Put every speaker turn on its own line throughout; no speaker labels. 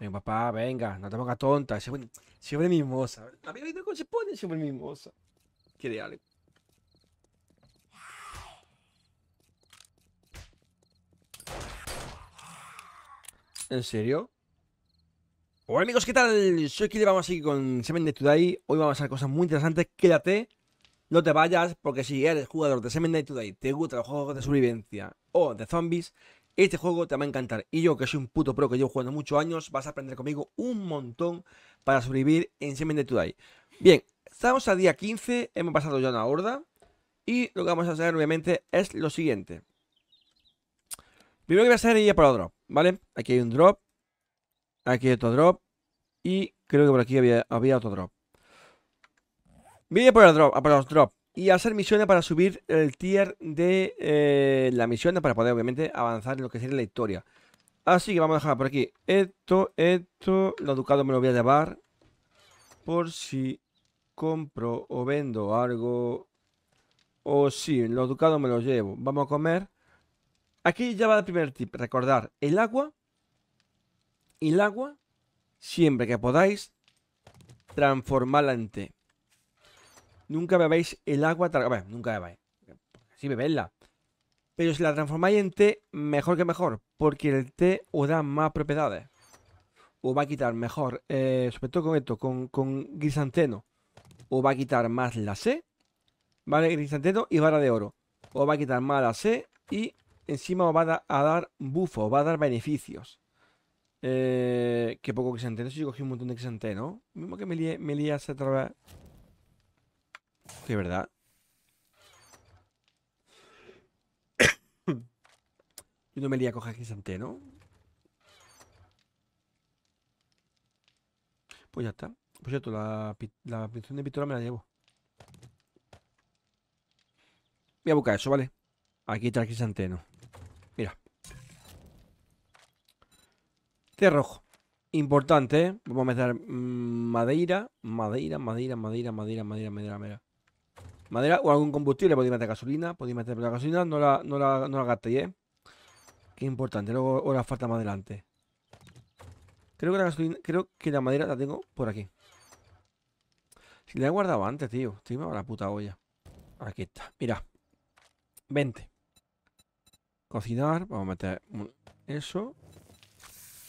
Venga, papá, venga, no te pongas tonta. Siempre, siempre mimosa. A mí me se pone siempre mimosa. Quiere algo. ¿En serio? Hola amigos, ¿qué tal? Soy y vamos aquí con Semen de Today. Hoy vamos a hacer cosas muy interesantes. Quédate, no te vayas, porque si eres jugador de Semen de Today, te gusta los juegos de supervivencia o de zombies, este juego te va a encantar. Y yo, que soy un puto pro que llevo jugando muchos años, vas a aprender conmigo un montón para sobrevivir en Semen de Today. Bien, estamos a día 15, hemos pasado ya una horda. Y lo que vamos a hacer, obviamente, es lo siguiente. Primero que voy a hacer es ir para el drop, ¿vale? Aquí hay un drop. Aquí hay otro drop. Y creo que por aquí había, había otro drop. Voy a por el drop, a por los drops y hacer misiones para subir el tier de eh, la misión para poder obviamente avanzar en lo que sería la historia. Así que vamos a dejar por aquí esto, esto, los ducados me lo voy a llevar por si compro o vendo algo o si los ducados me lo llevo. Vamos a comer. Aquí ya va el primer tip, recordar, el agua, y el agua, siempre que podáis, transformarla en té. Nunca bebéis el agua... Bueno, nunca bebéis. Así bebéisla. Pero si la transformáis en té, mejor que mejor. Porque el té os da más propiedades. Os va a quitar mejor, eh, sobre todo con esto, con, con grisanteno. Os va a quitar más la C. ¿Vale? Grisanteno y vara de oro. Os va a quitar más la C. Y encima os va a, dar bufo, os va a dar beneficios. Eh, qué poco grisanteno. Si yo cogí un montón de grisanteno. Mismo que me lías otra vez. De verdad. Yo no me iría a coger Xanteno Pues ya está. Por cierto, la, la pinción de pistola me la llevo. Voy a buscar eso, ¿vale? Aquí está el Mira. Té rojo. Importante, ¿eh? Vamos a meter madera mm, madeira, madeira, madera madera madera madera madeira, madera o algún combustible. Podéis meter gasolina, podéis meter la gasolina, no la, la, no gastéis, ¿eh? Qué importante, luego os la falta más adelante. Creo que la gasolina, creo que la madera la tengo por aquí. Si la he guardado antes, tío. Estoy a la puta olla. Aquí está, mira. 20. Cocinar, vamos a meter eso.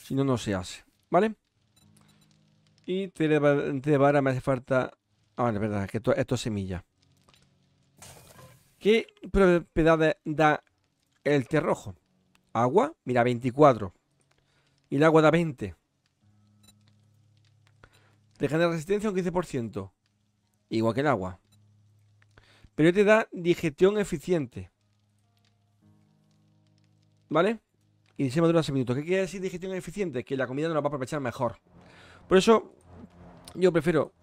Si no, no se hace, ¿vale? Y te, te me hace falta... Ah, vale, verdad, que esto, esto es semilla. ¿Qué propiedad da el té rojo? Agua, mira, 24. Y el agua da 20. genera resistencia un 15%. Igual que el agua. Pero te da digestión eficiente. ¿Vale? Y se madura unos minutos. ¿Qué quiere decir digestión eficiente? Que la comida no la va a aprovechar mejor. Por eso, yo prefiero.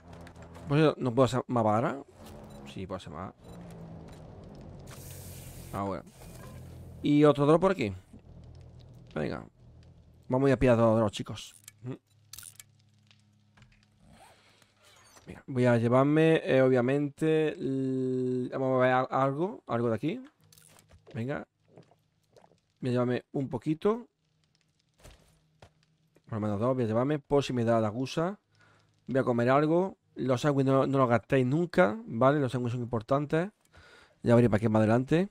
Por eso, no puedo hacer más barra. Sí, puedo hacer más. Ahora. Y otro drop por aquí. Venga. Vamos a pillar dos drops, chicos. voy a llevarme, eh, obviamente, vamos a ver algo, algo de aquí. Venga. Voy a llevarme un poquito. Por menos dos, voy a llevarme. Por si me da la gusa. Voy a comer algo. Los sanguíneos no, los gastéis nunca, ¿vale? Los sanguíneos son importantes. Ya veré para qué más adelante.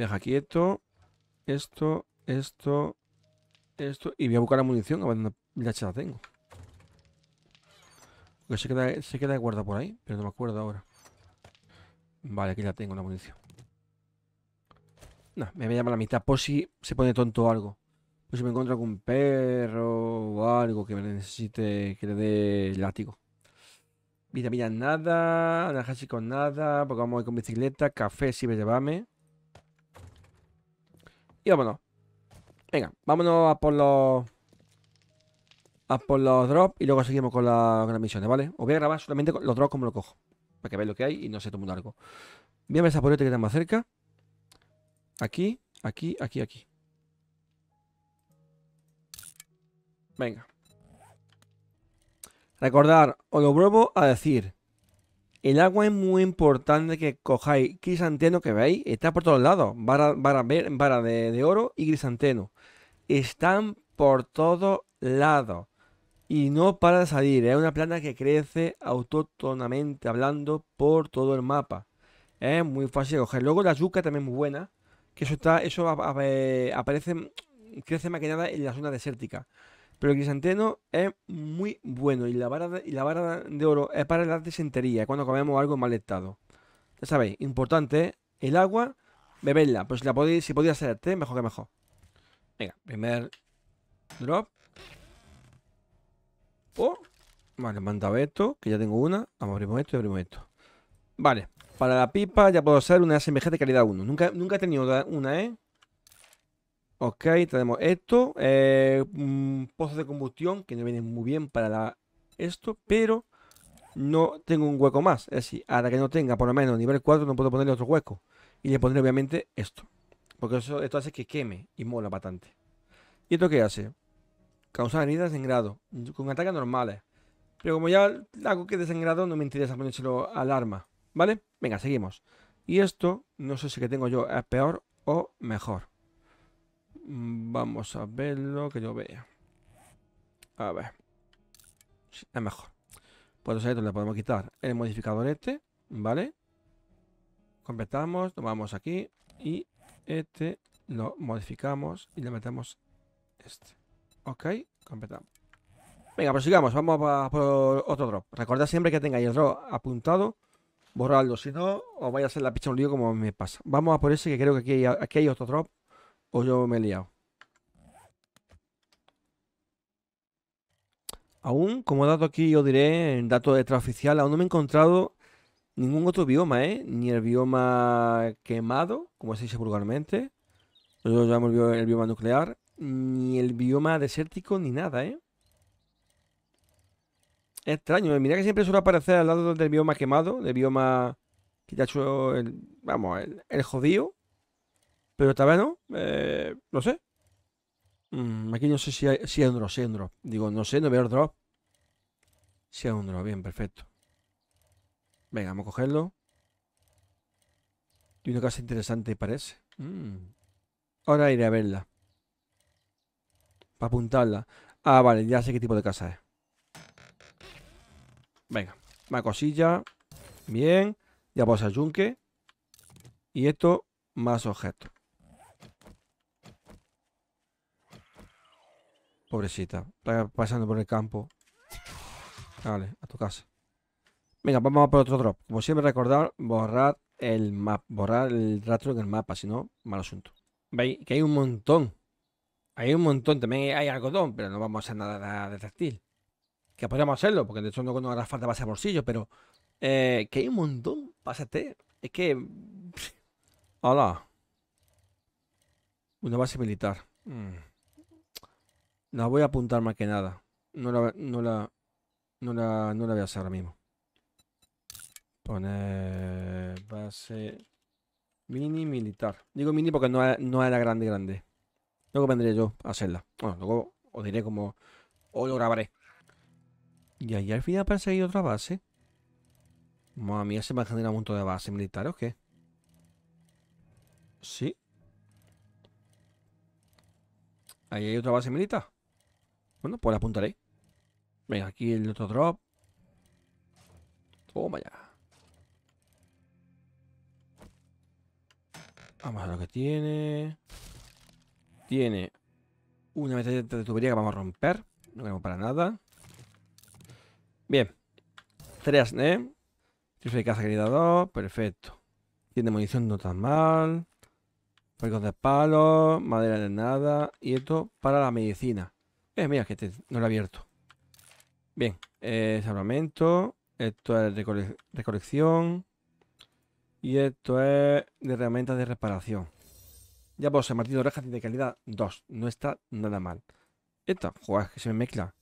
Me deja quieto. Esto, esto, esto. Y voy a buscar la munición a ver dónde la la tengo. Porque se queda, se queda guarda por ahí, pero no me acuerdo ahora. Vale, aquí la tengo, la munición. No, me voy a llamar la mitad por si se pone tonto algo. Por si me encuentro algún perro o algo que me necesite que le dé látigo. Mira, mira, nada, naranja con nada, porque vamos a ir con bicicleta, café si me llevame. Y vámonos. Venga, vámonos a por los... A por los drops y luego seguimos con, la, con las misiones, ¿vale? Os voy a grabar solamente los drops como lo cojo. Para que veáis lo que hay y no se tome un largo. Voy a ver esa que está más cerca. Aquí, aquí, aquí, aquí. Venga. Recordar, os lo vuelvo a decir. El agua es muy importante que cojáis crisanteno que veis, está por todos lados, vara, de, oro y grisanteno Están por todos lados. Y no para de salir, ¿eh? es una planta que crece autóctonamente hablando por todo el mapa. Es muy fácil de coger. Luego la yuca también es muy buena, que eso está, eso eh, aparece, crece más que nada en la zona desértica. Pero el Crisanteno es muy bueno y la vara de, y la de oro es para la disentería, cuando comemos algo en mal estado. Ya sabéis, importante, el agua, beberla. Pues si la podéis, si hacer té, mejor que mejor. Venga, primer drop. Oh, vale, mandado esto, que ya tengo una. Vamos, abrimos esto y abrimos esto. Vale, para la pipa ya puedo hacer una SMG de calidad 1. Nunca, nunca he tenido una, ¿eh? Ok, tenemos esto. Eh, un pozo de combustión que no viene muy bien para esto, pero no tengo un hueco más. Es decir, ahora que no tenga por lo menos nivel 4 no puedo ponerle otro hueco. Y le pondré obviamente esto. Porque eso, esto hace que queme y mola bastante. ¿Y esto qué hace? Causa heridas en grado, con ataques normales. Pero como ya hago que grado no me interesa ponérselo al arma. ¿Vale? Venga, seguimos. Y esto, no sé si que tengo yo es peor o mejor. Mm, vamos a verlo, que yo vea. A ver. es mejor. Pues eso le podemos quitar el modificador este, ¿vale? Completamos, tomamos aquí y este lo modificamos y le metemos este. Ok, completamos. Venga, prosigamos, vamos a por otro drop. Recordad siempre que tengáis el drop apuntado, borradlo, si no os vais a hacer la picha un lío como me pasa. Vamos a por ese que creo que aquí hay otro drop o yo me he liado. Aún, como dato aquí, yo diré, en dato extraoficial, aún no me he encontrado ningún otro bioma, ¿eh? Ni el bioma quemado, como se dice vulgarmente. Yo llamo el bioma, nuclear. Ni el bioma desértico, ni nada, ¿eh? Extraño, ¿eh? mira que siempre suele aparecer al lado del bioma quemado, del bioma que te ha el, vamos, el, el jodío. Pero está eh, no sé. Mm, aquí no sé si hay, si un drop, si Digo, no sé, no veo el drop. Si hay un drop, bien, perfecto. Venga, vamos a cogerlo. Y una casa interesante parece. Mm. Ahora iré a verla. Para apuntarla. Ah, vale, ya sé qué tipo de casa es. Venga, más cosilla. Bien. Ya vamos al yunque. Y esto, más objetos. Pobrecita. pasando por el campo. Vale, a tu casa. Venga, vamos a por otro drop. Como siempre, recordar, borrar el map, borrar el rastro en el mapa, si no, mal asunto. Veis que hay un montón. Hay un montón, también hay algodón, pero no vamos a hacer nada de textil. Que podríamos hacerlo, porque de hecho no, hará falta base de bolsillo, pero eh, que hay un montón, pásate. Es que. Hola. Una base militar. Mm. La voy a apuntar más que nada. No la, no la, no la, voy a hacer ahora mismo. Poner base mini militar. Digo mini porque no, era grande, grande. Luego vendré yo a hacerla. Bueno, luego os diré como... O lo grabaré. Y ahí al final parece que hay otra base. mamá mía, se me ha generado un montón de bases militares, ¿o qué? Sí. Ahí hay otra base militar. Bueno, pues la apuntaré. Venga, aquí el otro drop. Toma ya. Vamos a ver lo que tiene. Tiene una metalleta de tubería que vamos a romper. No queremos para nada. Bien. Tres, ¿eh? Tres de caza Perfecto. Tiene munición no tan mal. Falcos de palo. Madera de nada. Y esto para la medicina. Eh, mira, que no lo he abierto. Bien, eh, armamento. Esto es recolección. Y esto es de herramientas de reparación. Ya vos, el martillo de orejas de calidad 2. No está nada mal. Esta, joder, que se me mezcla.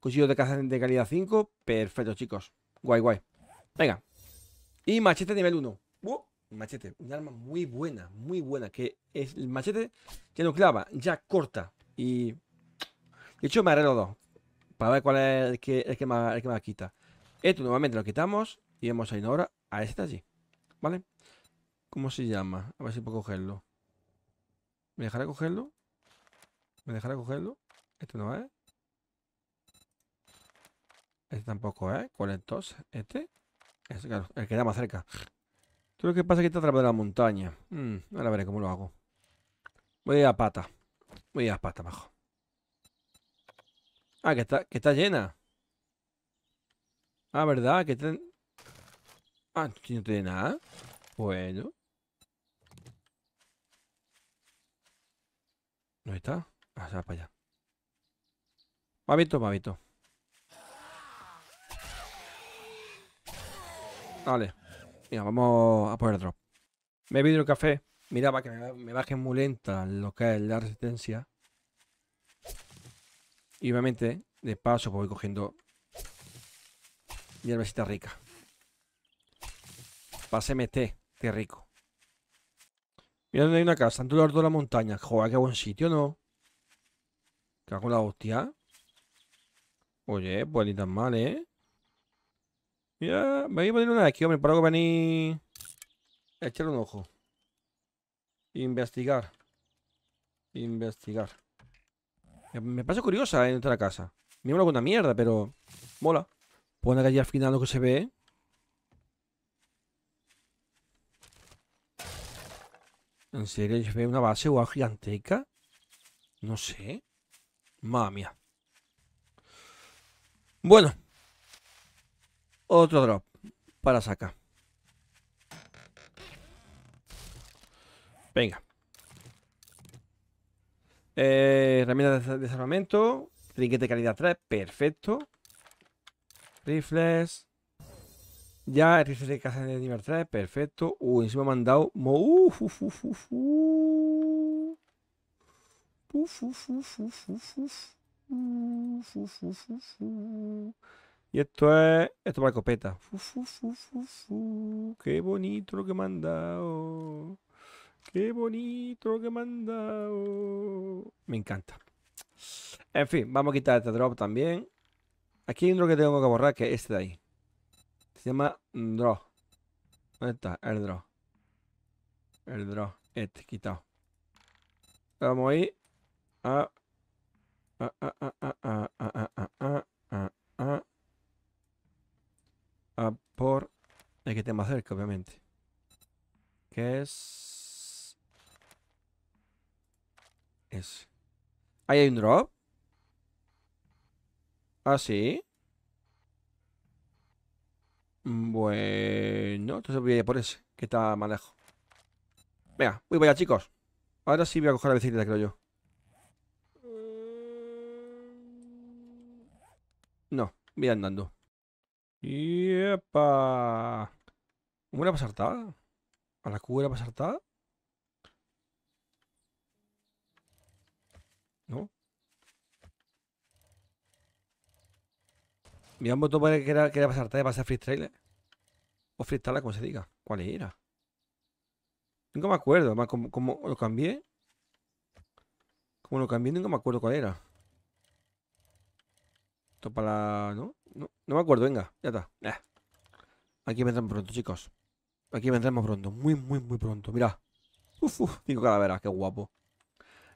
Cuchillo de caza de calidad 5. Perfecto, chicos. Guay, guay. Venga. Y machete nivel 1. Uh, machete. Un arma muy buena, muy buena. Que es el machete que no clava, ya corta. Y de hecho, me haré dos. Para ver cuál es el que, el más, quita. Esto nuevamente lo quitamos y hemos a ahora a este allí. ¿Vale? ¿Cómo se llama? A ver si puedo cogerlo. ¿Me dejaré cogerlo? ¿Me dejaré cogerlo? Este no es. Este tampoco es. ¿Cuál es entonces? ¿Este? Este, claro. El que está más cerca. Todo lo que pasa es que está través de la montaña. Mm, ahora veré cómo lo hago. Voy a ir a pata. Voy a ir a pata, abajo Ah, que está, llena. Ah, ¿verdad? Que Ah, no tiene nada. Bueno. ¿No está? Ah, se va para allá. Pavito, pavito. Vale. Mira, vamos a poner otro. Me he el café. Miraba que me, me bajen muy lenta lo que es la resistencia. Y obviamente, de paso, pues voy cogiendo hierbasita rica. Páseme té, qué rico. Mira donde hay una casa, en alto de la montaña. Joder, qué buen sitio, ¿no? Cago hago la hostia. Oye, pues ni tan mal, ¿eh? Mira, me voy a poner una de aquí, hombre, para que venir... Echarle un ojo. Investigar. Investigar. Me parece curiosa en otra casa. Me con una mierda, pero mola. Pone allí al final lo que se ve. ¿En serio se ve una base o giganteca? No sé. Mamia. Bueno. Otro drop para sacar. Venga. Eh, herramientas de desarmamento. Trinquete calidad 3. Perfecto. Rifles. Ya, rifles de casa de nivel 3. Perfecto. Uh, encima me han dado. y esto es. Esto para la escopeta. Qué bonito lo que me han dado. Qué bonito que me han dado. Me encanta. En fin, vamos a quitar este drop también. Aquí hay un drop que tengo que borrar, que es este de ahí. Se llama draw. ¿Dónde está? El draw. El Drop. Este, quitado. Vamos a ir a... A por el que tener más cerca, obviamente. Que es... Ahí hay un drop. Ah, sí. Bueno, entonces voy a ir por ese, que está más lejos. Venga, voy para allá, chicos. Ahora sí voy a coger la bicicleta, creo yo. No, voy andando. ¡Yepa! ¿Cómo era para saltar? ¿A la cura pasartada para ¿no? un botón que que era pasar tarde para hacer freestyle. O freestyle, como se diga. ¿Cuál era? Nunca me acuerdo, como, lo cambié. Como lo cambié, nunca me acuerdo cuál era. Esto para ¿No? ¿No? me acuerdo, venga, ya está. Aquí vendremos pronto, chicos. Aquí vendremos pronto, muy, muy, muy pronto. mira, Uf, uf, cinco calaveras, qué guapo.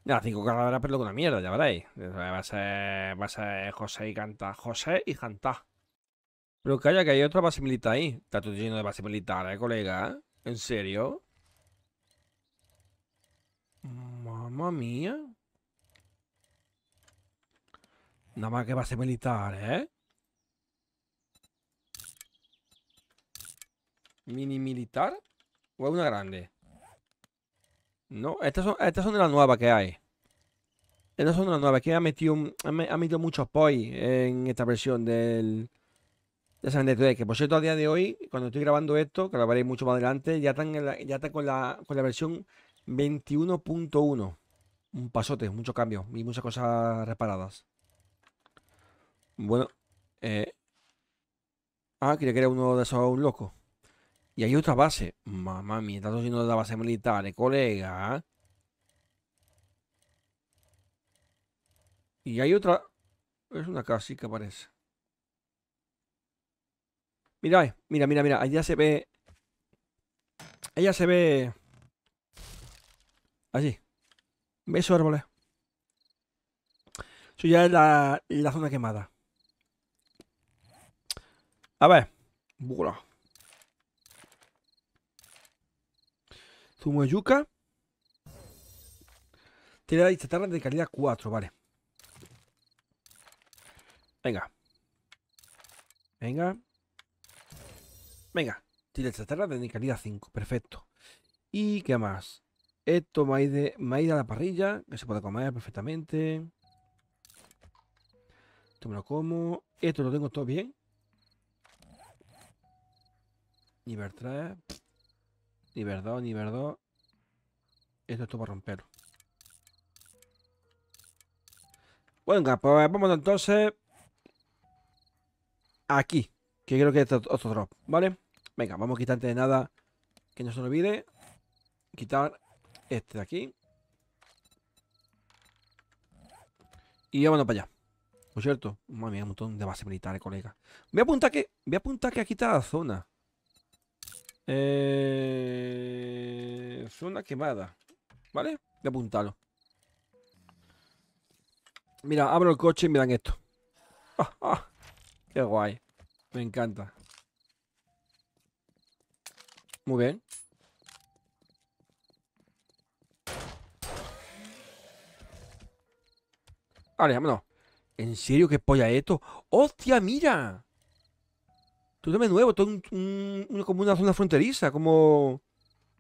No, cinco la perla con una mierda, ya veréis. Va a ser, va a ser José y Canta. José y Canta. Pero calla, que hay otra base militar ahí. Está todo lleno de base militar, eh, colega. ¿En serio? Mamma mía. Nada más que base militar, ¿eh? ¿Mini militar? ¿O es una grande? No, estas son, estas son de las nuevas que hay. Estas son de las nuevas que ha metido, ha metido muchos poi en esta versión del, de N3. Que por cierto, a día de hoy, cuando estoy grabando esto, que lo veréis mucho más adelante, ya están, ya con, la, versión 21.1. Un pasote, muchos cambios y muchas cosas reparadas. Bueno, eh... ah, quería que era uno de esos loco. Y hay otra base. Mamá mía, estás haciendo de la base militar, eh, colega. ¿ah? Y hay otra... Es una que parece. mira eh, mira, mira, mira. Allá se ve... ella se ve... Allí. ve esos árboles? Eso ya es la, la zona quemada. A ver. Bula. Zumo de yuca. Tirada y chatarra de calidad 4, vale. Venga. Venga. Venga. Tira chatarra de calidad 5. Perfecto. ¿Y qué más? Esto me ha, ido, a la parrilla, que se puede comer perfectamente. Esto me lo como. Esto lo tengo todo bien. Y ver 3. Ni verdad, ni verdad. Esto estuvo a romperlo. Venga, pues vamos entonces aquí, que creo que es otro drop, ¿vale? Venga, vamos a quitar antes de nada que no se olvide. Quitar este de aquí. Y vámonos para allá. Por cierto, mami, un montón de bases militares, colega. Voy a apuntar que, voy a apuntar que aquí está la zona. Eh, zona quemada. ¿Vale? De apuntalo. Mira, abro el coche y me dan esto. ¡Oh, qué guay! Me encanta. Muy bien. Vale, vámonos. ¿En serio qué polla es esto? ¡Hostia, mira! es nuevo, todo un, esto como una zona fronteriza, como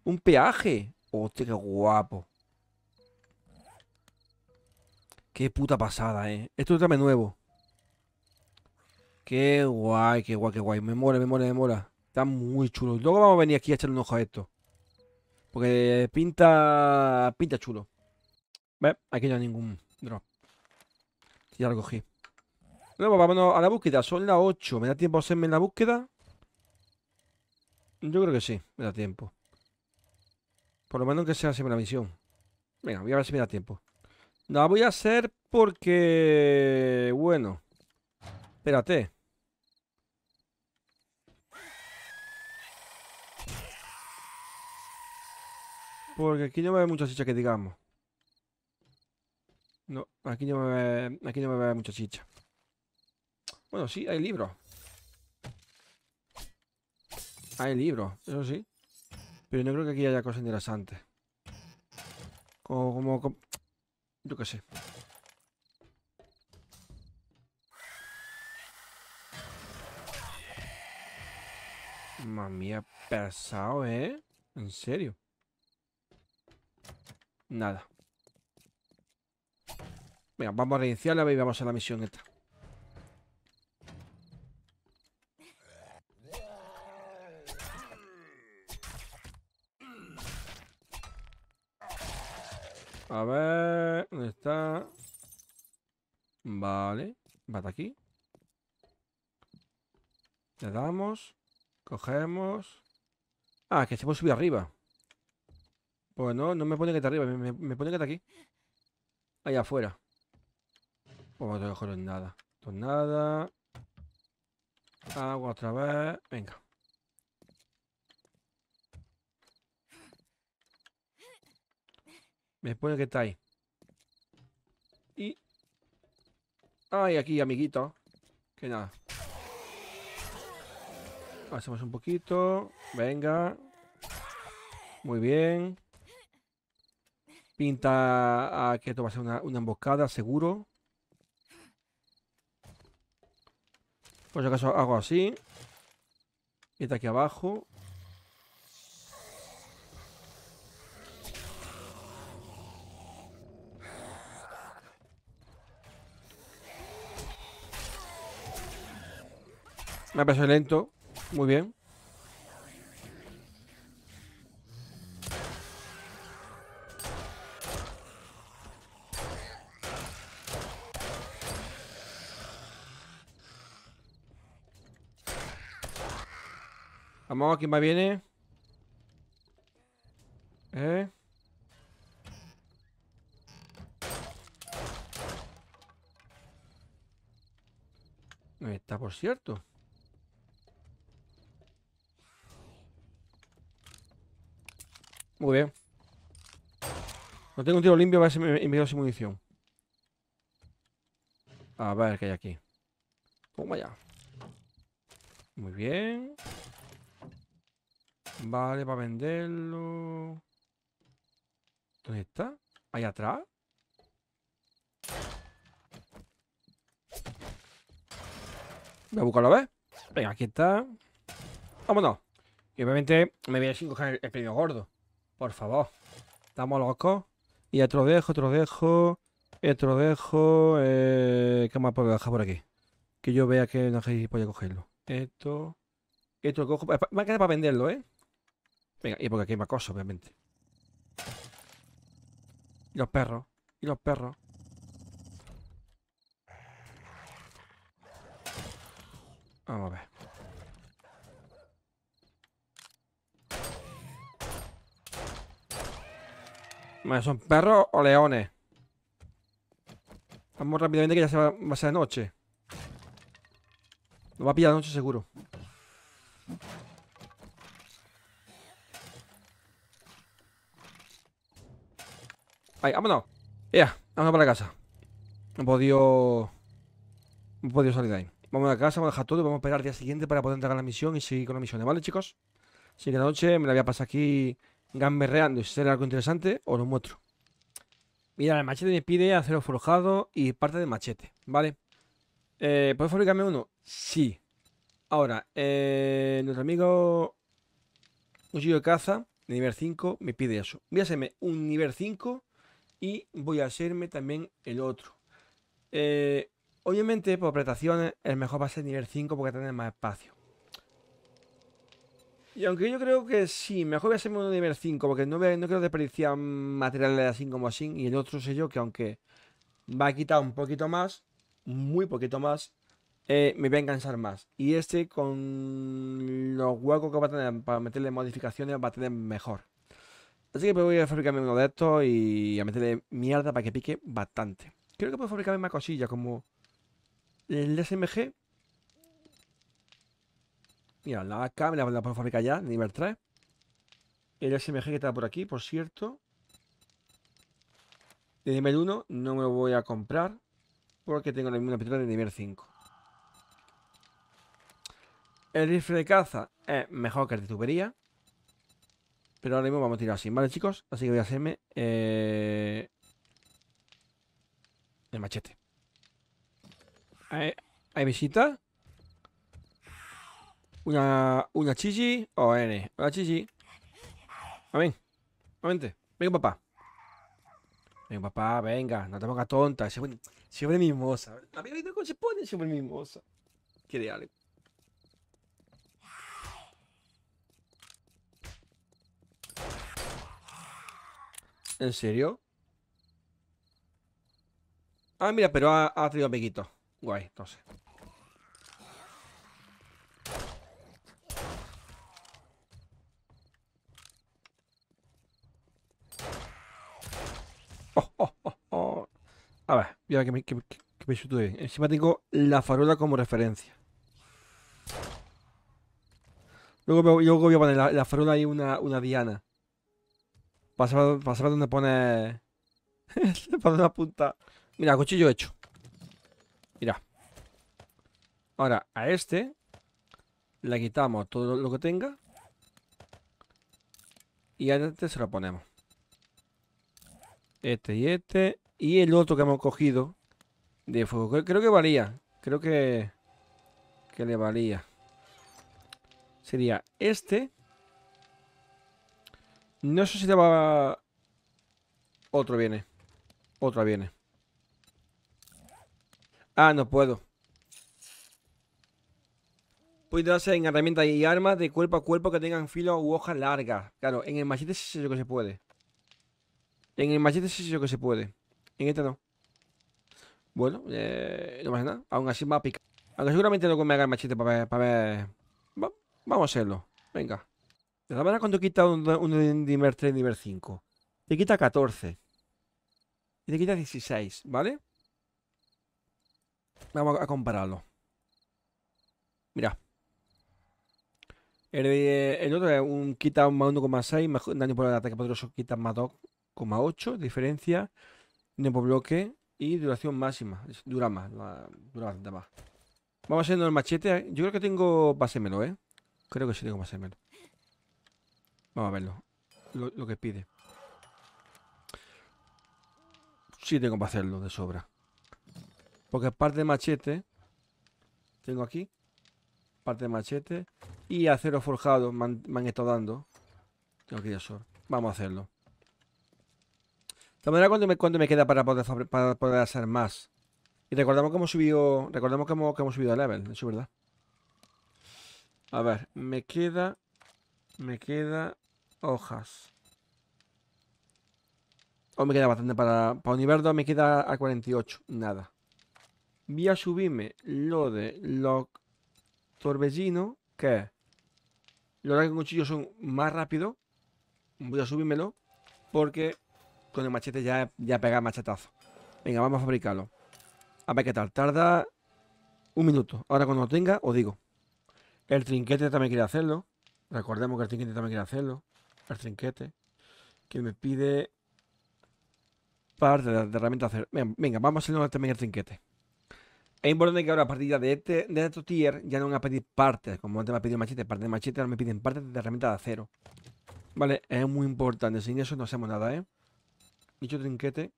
un peaje. Hostia, oh, este qué guapo. Qué puta pasada, eh. Esto es nuevo. Qué guay, qué guay, qué guay. Me mola, me mola, me mola. Está muy chulo. Luego vamos a venir aquí a echarle un ojo a esto. Porque pinta. pinta chulo. Ve, aquí no hay ningún drop. Ya lo cogí. Luego vámonos a la búsqueda. Son las 8. ¿Me da tiempo a hacerme la búsqueda? Yo creo que sí, me da tiempo. Por lo menos que sea siempre la misión. Venga, voy a ver si me da tiempo. La voy a hacer porque... Bueno. Espérate. Porque aquí no me ve mucha chicha que digamos. No, aquí no me ve, aquí no me ve mucha chicha. Bueno, sí, hay libros. Hay libros, eso sí. Pero no creo que aquí haya cosas interesantes. Como, como, Yo qué sé. Mamía, ha pesado, ¿eh? En serio. Nada. Venga, vamos a reiniciarla y vamos a la misión esta. A ver, ¿dónde está? Vale, va de aquí. Le damos, cogemos. Ah, que se puede subir arriba. Pues no, no me pone que está arriba, me, pone que está aquí. Allá afuera. Pues no te en nada. nada. Agua otra vez. Venga. Me pone que está ahí. Y... Ay, aquí, amiguito. Que nada. Hacemos un poquito. Venga. Muy bien. Pinta a que esto va a ser una, una emboscada, seguro. Por si acaso hago así. Y está aquí abajo. Me ha pasado lento. Muy bien. Vamos, aquí más viene? ¿Eh? está, por cierto. Muy bien. No tengo un tiro limpio A y me enviado sin munición. A ver qué hay aquí. Vamos allá Muy bien. Vale, para venderlo. ¿Dónde está? ¿Ahí atrás? Me a buscarlo vez. Venga, aquí está. Vámonos. Y obviamente me voy a sin coger el, pedido gordo. Por favor. Estamos locos. Y otro dejo, otro dejo. Otro dejo. Eh, ¿Qué más puedo dejar por aquí? Que yo vea que no hay a cogerlo. Esto. Esto lo cojo. Me queda para venderlo, ¿eh? Venga, y porque aquí hay más cosas, obviamente. Y los perros. Y los perros. Vamos a ver. son perros o leones. Vamos rápidamente que ya se va, a ser noche. Nos va a pillar de noche seguro. Ahí, vámonos. Ya, vámonos para la casa. No he podido... No he podido salir de ahí. Vamos a la casa, vamos a dejar todo y vamos a esperar al día siguiente para poder entrar a la misión y seguir con la misiones, ¿vale, chicos? Así que la noche me la voy a pasar aquí gamberreando y si algo interesante, o lo muestro. Mira, el machete me pide acero forjado y parte de machete, ¿vale? Eh, fabricarme uno? Sí. Ahora, eh, nuestro amigo cuchillo de caza de nivel 5 me pide eso. Voy a hacerme un nivel 5 y voy a hacerme también el otro. Eh, obviamente, por prestaciones, el mejor va a ser nivel 5 porque tiene más espacio. Y aunque yo creo que sí, mejor voy a hacerme uno de nivel 5, porque no, no quiero desperdiciar materiales así como así. Y el otro sé yo que aunque va a quitar un poquito más, muy poquito más, eh, me va a encansar más. Y este con los huecos que va a tener para meterle modificaciones va a tener mejor. Así que voy a fabricarme uno de estos y a meterle mierda para que pique bastante. Creo que puedo fabricarme más cosillas como el SMG Mira, la AK me la, la fabricar ya, nivel 3. El SMG que está por aquí, por cierto. De nivel 1 no me lo voy a comprar porque tengo la misma pistola de nivel 5. El rifle de caza es mejor que el de tubería. Pero ahora mismo vamos a tirar así, ¿vale, chicos? Así que voy a hacerme eh, el machete. ¿Hay, ¿Hay visita? Una, una chichi o N. Una chichi. a ver. Venga, papá. Venga, papá, venga. No te pongas tonta. Siempre, siempre mimosa. La con se pone siempre mimosa. Quiere algo. ¿En serio? Ah, mira, pero ha, ha tenido amiguitos. Guay, entonces. Mira que me, que, Encima tengo la farola como referencia. Luego, voy a poner la, farola y una, diana. para saber donde pone... para una punta. Mira, cuchillo hecho. Mira. Ahora, a este le quitamos todo lo que tenga. Y a este se lo ponemos. Este y este. Y el otro que hemos cogido de fuego. Creo que valía. Creo que, que le valía. Sería este. No sé si va Otro viene. Otro viene. Ah, no puedo. Puedo darse en herramientas y armas de cuerpo a cuerpo que tengan filo u hoja larga Claro, en el machete sí sé yo que se puede. En el machete sí es lo que se puede. En este no. Bueno, eh, no más nada. Aún así va a picar. Aunque seguramente no me haga el machete para ver. Para vamos a hacerlo. Venga. De la verdad cuando quita un, un nivel 3, nivel 5. Te quita 14. Y te quita 16, ¿vale? Vamos a compararlo. Mira. Eh, el, otro es un quita más 1,6, daño por el ataque poderoso quita más 2,8, diferencia bloque y duración máxima. Dura más, dura Vamos haciendo el machete. ¿eh? Yo creo que tengo pasémelo, ¿eh? Creo que sí tengo menos Vamos a verlo. Lo, que pide. Sí tengo para hacerlo de sobra. Porque parte de machete tengo aquí. Parte de machete. Y acero forjado me han, estado dando. Tengo que ir Vamos a hacerlo. De manera, ¿cuánto me, me queda para poder, para poder hacer más? Y recordamos que hemos subido. Recordemos que hemos, subido a level, eso es verdad. A ver, me queda. Me queda. Hojas. O me queda bastante para. Para nivel 2 me queda a 48. Nada. Voy a subirme lo de los Torbellino Que los de cuchillos son más rápido Voy a subírmelo. Porque con el machete ya, ya pegar machetazo. Venga, vamos a fabricarlo. A ver qué tal. Tarda un minuto. Ahora cuando lo tenga, os digo. El trinquete también quiere hacerlo. Recordemos que el trinquete también quiere hacerlo. El trinquete. Que me pide parte de, herramienta hacer. Venga, venga, vamos a hacerlo también el trinquete. Es importante que ahora a partir de este, de este tier ya no van a pedir partes, como antes me ha pedido machete, parte de machete, ahora me piden partes de herramienta de acero. Vale, es muy importante, sin eso no hacemos nada, ¿eh? Dicho trinquete.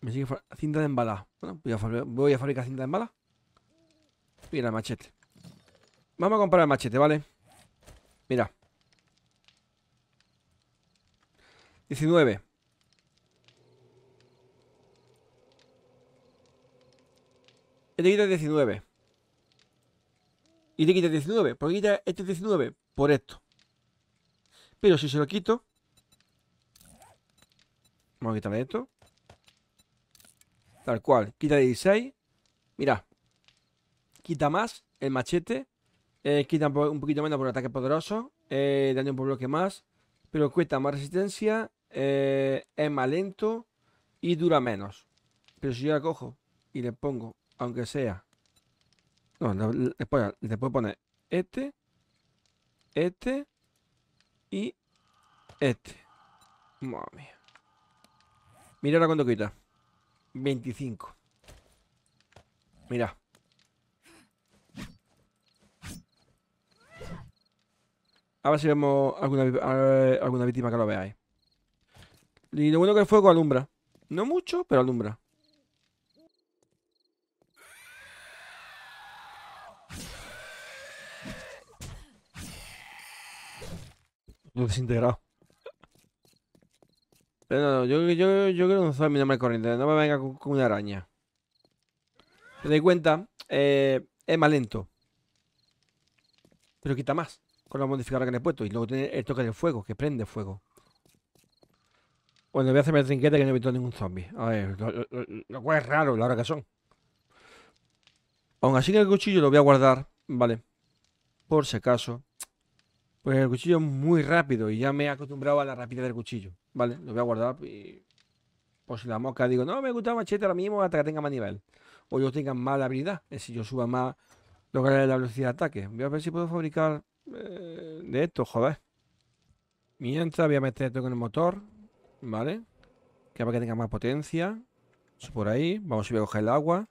Me sigue cinta de embala. Bueno, voy a, fabricar cinta de embala. Mira, machete. Vamos a comprar el machete, ¿vale? Mira. 19. Y te 19. Y te quita 19. ¿Por qué quita este 19? Por esto. Pero si se lo quito, Vamos a quitarle esto. Tal cual. Quita 16. Mira. Quita más el machete. Eh, quita un poquito menos por ataque poderoso. Eh, daño por bloque más. Pero cuesta más resistencia. Eh, es más lento. Y dura menos. Pero si yo la cojo y le pongo, aunque sea. No, después, después poner este. Este. Y este. mami Mira ahora cuánto quita. 25. Mira. A ver si vemos alguna, víctima que lo veáis. Y lo bueno que el fuego alumbra. No mucho, pero alumbra. Lo desintegrado. No, no, yo, yo, yo creo que no sabe mi nombre corriente. No me venga con, una araña. Te doy cuenta, eh, es más lento. Pero quita más con la modificadora que le he puesto. Y luego tiene el toque del fuego, que prende fuego. Bueno, voy a hacerme el trinquete que no he visto ningún zombie. A ver, lo, cual es raro, la hora que son. Aún así que el cuchillo lo voy a guardar, ¿vale? Por si acaso. Pues el cuchillo es muy rápido y ya me he acostumbrado a la rapidez del cuchillo. Vale, lo voy a guardar y... Por si la mosca digo, no, me gusta machete ahora mismo hasta que tenga más nivel. O yo tenga más la habilidad. Es si yo suba más lograré la velocidad de ataque. Voy a ver si puedo fabricar eh, de esto, joder. Mientras voy a meter esto con el motor. ¿Vale? Que para que tenga más potencia. por ahí. Vamos a ir a coger el agua.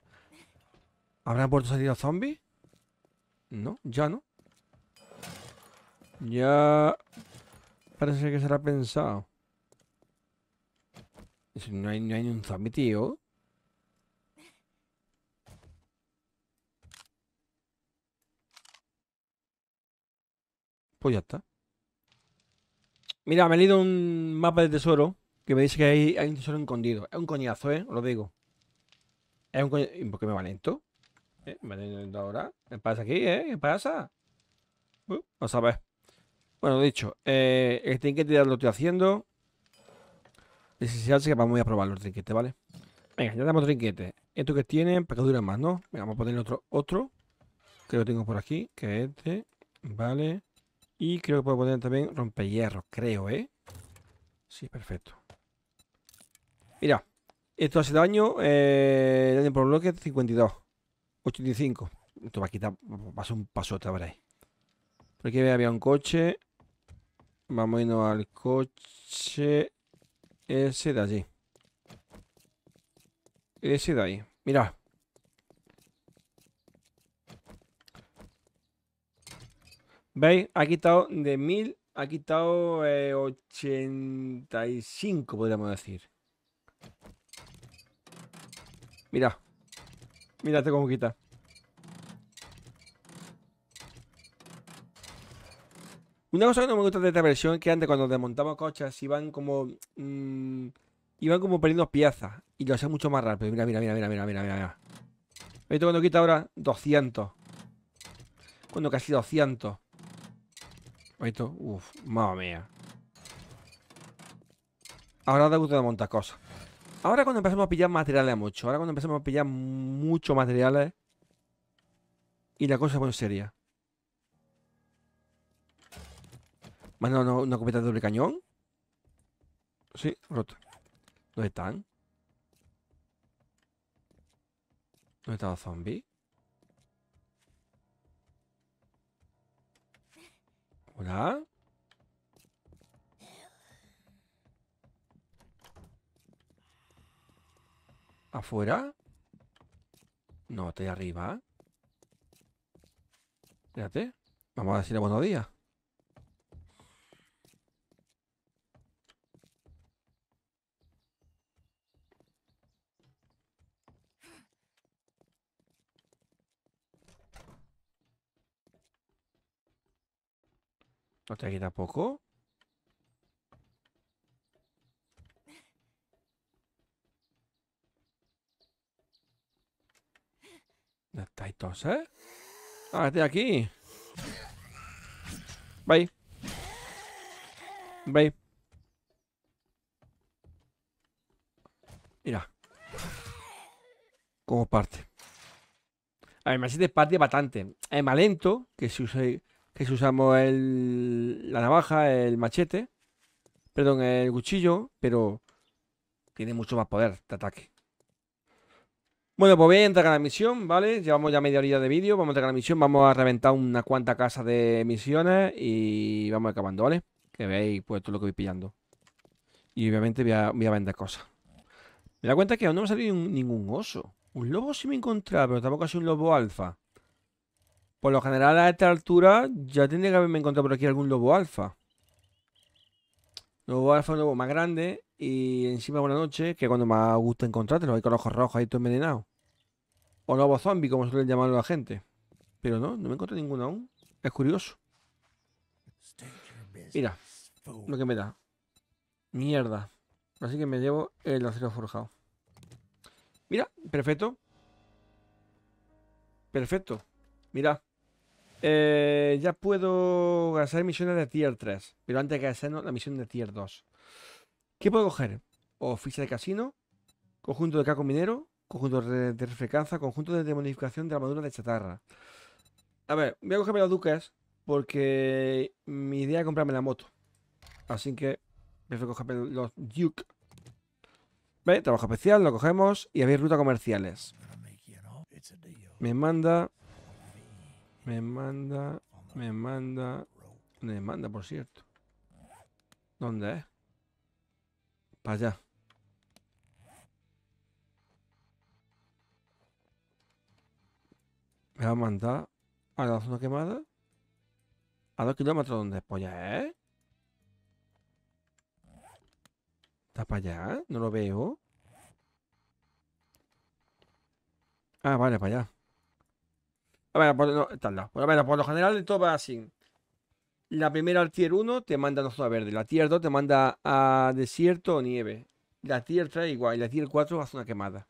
¿Habrá vuelto a salir los zombies? No, ya no. Ya... Parece que será pensado. No hay, no hay un zombie, tío. Pues ya está. Mira, me he leído un mapa de tesoro que me dice que hay, hay un tesoro escondido. Es un coñazo, ¿eh? lo digo. Es un coñazo. ¿Por qué me va lento? Eh, ¿Me va lento ahora? ¿Qué pasa aquí, eh? ¿Qué pasa? vamos a ver. Bueno, dicho, eh, el que tirar lo estoy haciendo. Necesidad, que vamos a probar los trinquetes, ¿vale? Venga, ya tenemos trinquetes. Esto que tiene, para que dure más, ¿no? Venga, vamos a poner otro, otro. Creo que tengo por aquí, que es este. Vale. Y creo que puedo poner también rompehierro, creo, ¿eh? Sí, perfecto. Mira, esto hace daño, eh, daño por bloque 52, 85. Esto va a quitar, va un pasote, ahí. Por aquí había un coche. Vamos a irnos al coche. Ese de allí. Ese de ahí. Mira. ¿Veis? Ha quitado de 1000, ha quitado 85, eh, podríamos decir. Mira. Mírate cómo quita. Una cosa que no me gusta de esta versión es que antes cuando desmontamos coches iban como. Mm, iban como perdiendo piezas. Y lo hacía mucho más rápido. Mira, mira, mira, mira, mira, mira, mira. Esto cuando quita ahora 200. Cuando casi 200. Esto, uff, madre mía. Ahora da gusto de montar cosas. Ahora cuando empezamos a pillar materiales mucho. Ahora cuando empezamos a pillar mucho materiales. Y la cosa es muy seria. Mano, no, una copeta de doble cañón. Sí, rota. ¿Dónde están? ¿Dónde están los zombies? Hola. ¿Afuera? No, estoy arriba. Espérate. Vamos a decirle buenos días. ¿No te queda poco? ¿No estáis todos, eh? Ah, de aquí. Bye. Bye. Mira. Como parte. A ver, me hace de parte bastante. Es más lento que si usé que si usamos el, la navaja, el machete, perdón, el cuchillo, pero tiene mucho más poder de ataque. Bueno, pues voy a entrar la misión, ¿vale? Llevamos ya media hora de vídeo, vamos a entrar a la misión, vamos a reventar una cuanta casa de misiones y vamos acabando, ¿vale? Que veis pues todo lo que voy pillando. Y obviamente voy a, vender cosas. Me da cuenta que aún no me ha salido ningún oso. Un lobo sí me he encontrado pero tampoco ha sido un lobo alfa. Por lo general a esta altura ya tendría que haberme encontrado por aquí algún lobo alfa. Lobo alfa, un lobo más grande y encima buena noche, que cuando más gusta los hay con ojos rojos ahí todo envenenado. O lobo zombie, como suelen llamarlo la gente. Pero no, no me encontré ninguno aún. Es curioso. Mira, lo que me da. Mierda. Así que me llevo el acero forjado. Mira, perfecto. Perfecto. Mira. Eh, ya puedo hacer misiones de tier 3, pero antes que hacer la misión de tier 2. ¿Qué puedo coger? Oficia de casino, conjunto de caco minero, conjunto de, de conjunto de demonificación de armadura de chatarra. A ver, voy a cogerme los Duques, porque mi idea es comprarme la moto. Así que voy a cogerme los Duke. Trabajo especial, lo cogemos y abrir ruta comerciales. Me manda me manda, me manda, me manda, por cierto. ¿Dónde es? Para allá. Me va a mandar a la zona quemada. A dos kilómetros donde es, pues ya Está para allá, no lo veo. Ah, vale, para allá. A ver, por lo, general de general todo va así. La primera al tier 1 te manda a zona verde. La tier 2 te manda a desierto o nieve. La tier 3 igual. Y la tier 4 a zona quemada.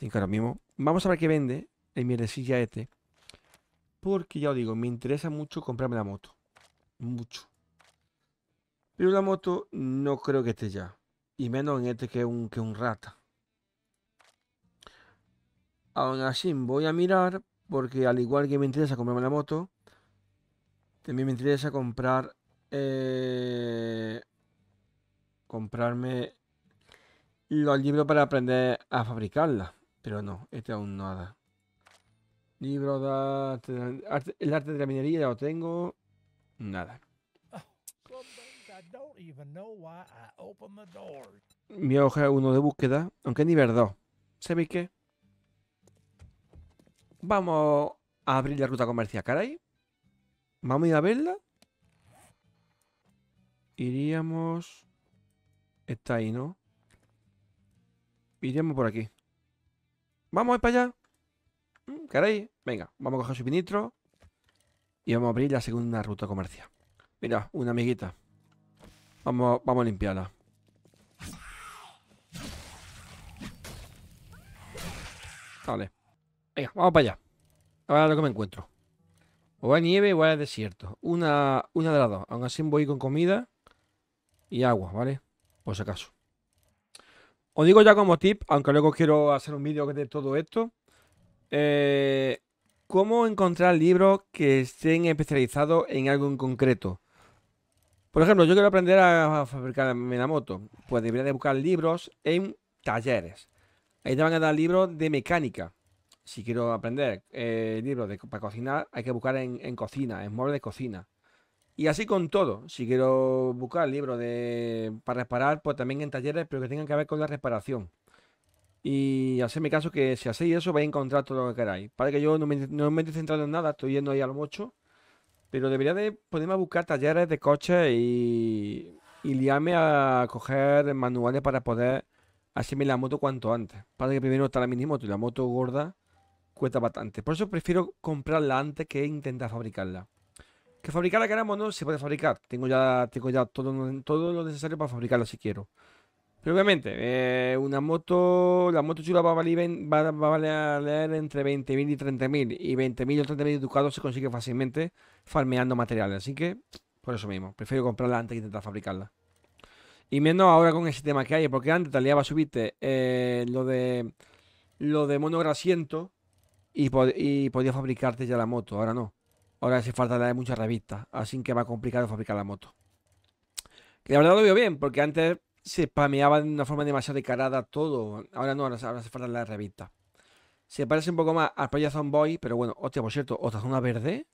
5 ahora mismo. Vamos a ver qué vende en el resilla este. Porque ya os digo, me interesa mucho comprarme la moto. Mucho. Pero la moto no creo que esté ya. Y menos en este que un, que un rata. Aún así, voy a mirar porque al igual que me interesa comprarme la moto, también me interesa comprar. Eh, comprarme los libros para aprender a fabricarla. Pero no, este aún nada. Libro de arte, el arte de la minería ya lo tengo. Nada. Mi hoja uno de búsqueda, aunque es nivel 2. ¿Sabéis qué? Vamos a abrir la ruta comercial, caray. Vamos a ir a verla. Iríamos... Está ahí, ¿no? Iríamos por aquí. Vamos a ir para allá. Mm, caray, venga, vamos a coger su pinitro. Y vamos a abrir la segunda ruta comercial. Mira, una amiguita. Vamos, vamos a limpiarla. Vale vamos para allá. Ahora lo que me encuentro. O a nieve o a desierto. Una, una de las dos. Aún así voy con comida y agua, ¿vale? Por si acaso. Os digo ya como tip, aunque luego quiero hacer un vídeo de todo esto. Eh, ¿Cómo encontrar libros que estén especializados en algo en concreto? Por ejemplo, yo quiero aprender a fabricar la moto. Pues debería de buscar libros en talleres. Ahí te van a dar libros de mecánica si quiero aprender eh, libros de, para cocinar, hay que buscar en, cocina, en muebles de cocina. Y así con todo. Si quiero buscar libros de, para reparar, pues también en talleres, pero que tengan que ver con la reparación. Y mi caso que si hacéis eso, vais a encontrar todo lo que queráis. Para que yo no me, no me centrado en nada, estoy yendo ahí a lo mucho. Pero debería de ponerme a buscar talleres de coches y, y liarme a coger manuales para poder hacerme la moto cuanto antes. Para que primero está la moto y la moto gorda cuesta bastante. Por eso prefiero comprarla antes que intentar fabricarla. Que fabricarla queramos mono, se puede fabricar. Tengo ya, tengo ya todo, todo lo necesario para fabricarla si quiero. Pero obviamente, eh, una moto, la moto chula va a valer, va, a valer entre 20.000 y 30.000. Y 20.000 o 30.000 ducados se consigue fácilmente farmeando materiales. Así que, por eso mismo, prefiero comprarla antes que intentar fabricarla. Y menos ahora con el sistema que hay, porque antes talía va a subirte eh, lo de lo de mono y, podía fabricarte ya la moto, ahora no. Ahora hace falta la de muchas revistas, así que va complicado fabricar la moto. Que la verdad lo veo bien, porque antes se spameaba de una forma demasiado decarada todo. Ahora no, ahora, se hace falta la revista. Se parece un poco más al Project Boy, pero bueno, hostia, por cierto, otra zona verde.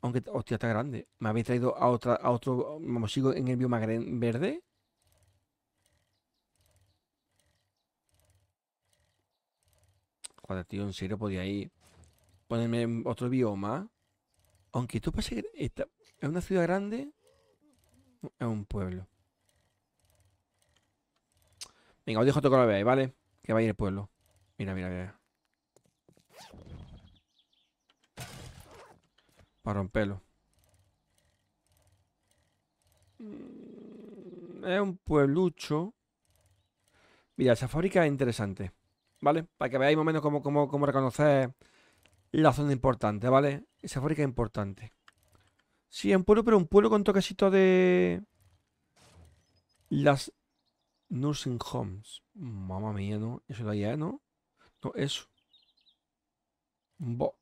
Aunque, hostia, está grande. Me habéis traído a otra, a otro, vamos, sigo en el bioma verde. tío, en serio podía ir. Ponerme otro bioma. Aunque esto pase esta, es una ciudad grande. Es un pueblo. Venga, os dejo todo que lo ¿vale? Que va a ir el pueblo. Mira, mira, mira. Para romperlo. Mm, es un pueblucho. Mira, esa fábrica es interesante. ¿vale? Para que veáis más o menos cómo, reconocer la zona importante, ¿vale? Esa fábrica importante. Sí, un pueblo, pero un pueblo con toquecito de... Las nursing homes. Mamma mía, ¿no? Eso lo hay, ¿no? No, eso. Bo.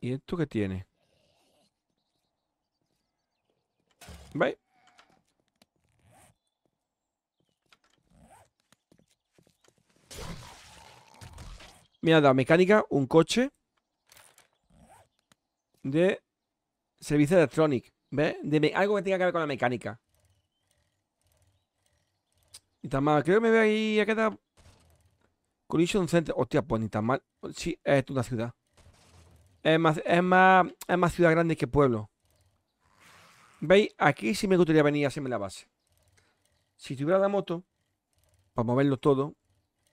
¿Y esto qué tiene? ¿Veis? Mira da mecánica, un coche. De servicio electronic. ¿Ves? De algo que tenga que ver con la mecánica. Ni tan mal. Creo que me voy ahí a quedar. Collision Center. Hostia, pues ni tan mal. Sí, es una ciudad. Es más, es más, es más ciudad grande que pueblo. ¿Veis? Aquí sí me gustaría venir a hacerme la base. Si tuviera la moto, para moverlo todo,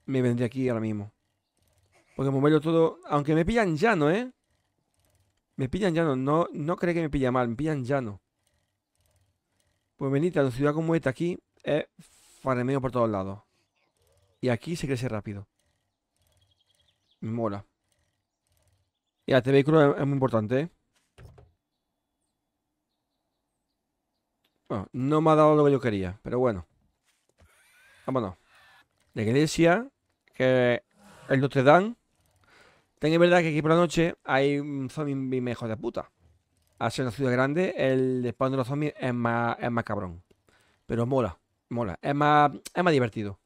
me vendría aquí ahora mismo. Porque moverlo todo. Aunque me pillan llano, ¿eh? Me pillan llano. No, no cree que me pilla mal. Me pillan llano. Pues venita, una ciudad como esta aquí es farmeo por todos lados. Y aquí se crece rápido. Me mola. Y este vehículo es, muy importante, ¿eh? no me ha dado lo que yo quería, pero bueno. Vámonos. La iglesia, que el Notre Dame. Tengo en verdad que aquí por la noche hay un zombie mejor de puta. Al ser una ciudad grande, el spawn de los zombies es más, es más cabrón. Pero mola, mola. Es más, es más divertido.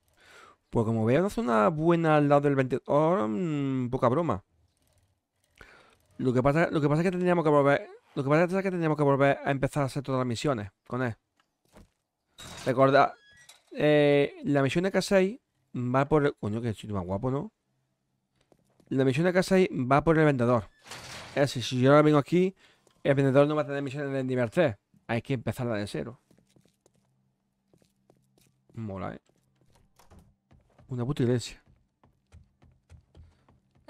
Pues como veo, una buena al lado del 22, mm, poca broma. Lo que, pasa, lo que pasa es que tendríamos que volver. Lo que pasa es que tendríamos que volver a empezar a hacer todas las misiones con él. Recordad, eh, la misión que hacéis va por el. Coño, que chido más guapo, ¿no? la misión de casa va por el vendedor. Es decir, si yo ahora vengo aquí, el vendedor no va a tener misión en el nivel 3. Hay que empezarla de cero. Mola, eh. Una puta iglesia.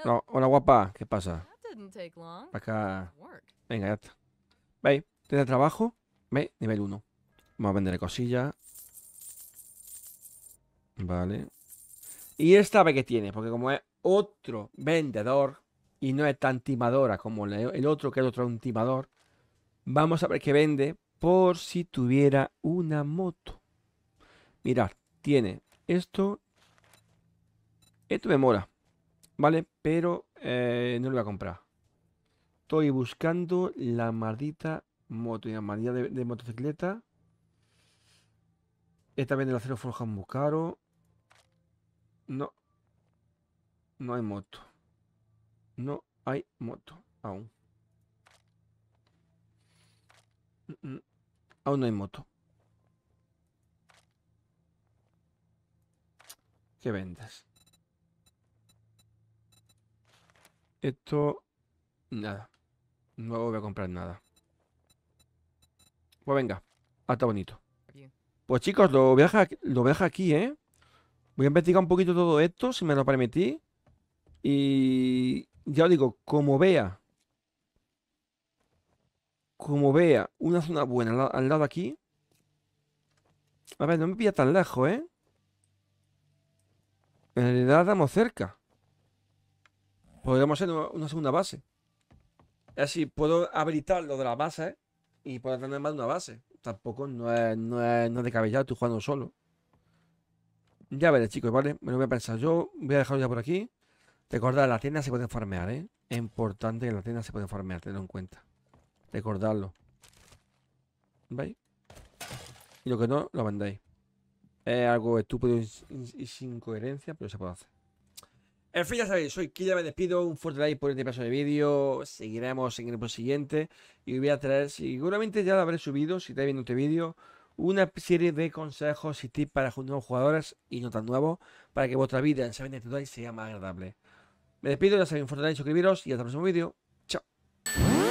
Oh. Oh, hola, guapa. ¿Qué pasa? Acá. Venga, ya está. ¿Veis? Tiene trabajo. ¿Veis? Nivel 1. Vamos a vender cosillas. Vale. Y esta ve que tiene, porque como es otro vendedor y no es tan timadora como el otro, que es otro un timador, vamos a ver qué vende por si tuviera una moto. Mirad, tiene esto. Esto me mola, ¿vale? Pero eh, no lo voy a comprar. Estoy buscando la maldita moto y la maldita de, motocicleta. Esta vende el acero forja muy caro. No, no hay moto. No hay moto aún. Aún no hay moto. ¿Qué vendas? Esto... Nada. No voy a comprar nada. Pues venga. Hasta ah, bonito. Pues chicos, lo deja lo voy aquí, ¿eh? Voy a investigar un poquito todo esto, si me lo permitís. Y ya os digo, como vea, como vea, una zona buena al, lado aquí. A ver, no me pilla tan lejos, ¿eh? En realidad estamos cerca. Podríamos hacer una, segunda base. Así puedo habilitar lo de la base y poder tener más de una base. Tampoco no es, no es, no jugando solo. Ya veré, chicos, ¿vale? Me lo voy a pensar. Yo voy a dejarlo ya por aquí. Recordad, las tiendas se pueden farmear, ¿eh? Es importante que la tienda se pueden farmear, tenedlo en cuenta. Recordadlo. ¿Veis? Y lo que no, lo mandáis Es algo estúpido y sin coherencia, pero se puede hacer. En fin, ya sabéis, soy Killa, me despido. Un fuerte like por este paso de vídeo. Seguiremos en el siguiente. Y voy a traer, seguramente ya lo habré subido, si estáis viendo este vídeo, una serie de consejos y tips para nuevos jugadores y no tan nuevos, para que vuestra vida en saben Total sea más agradable. Me despido, ya sabéis, un y suscribiros y hasta el próximo vídeo. Chao.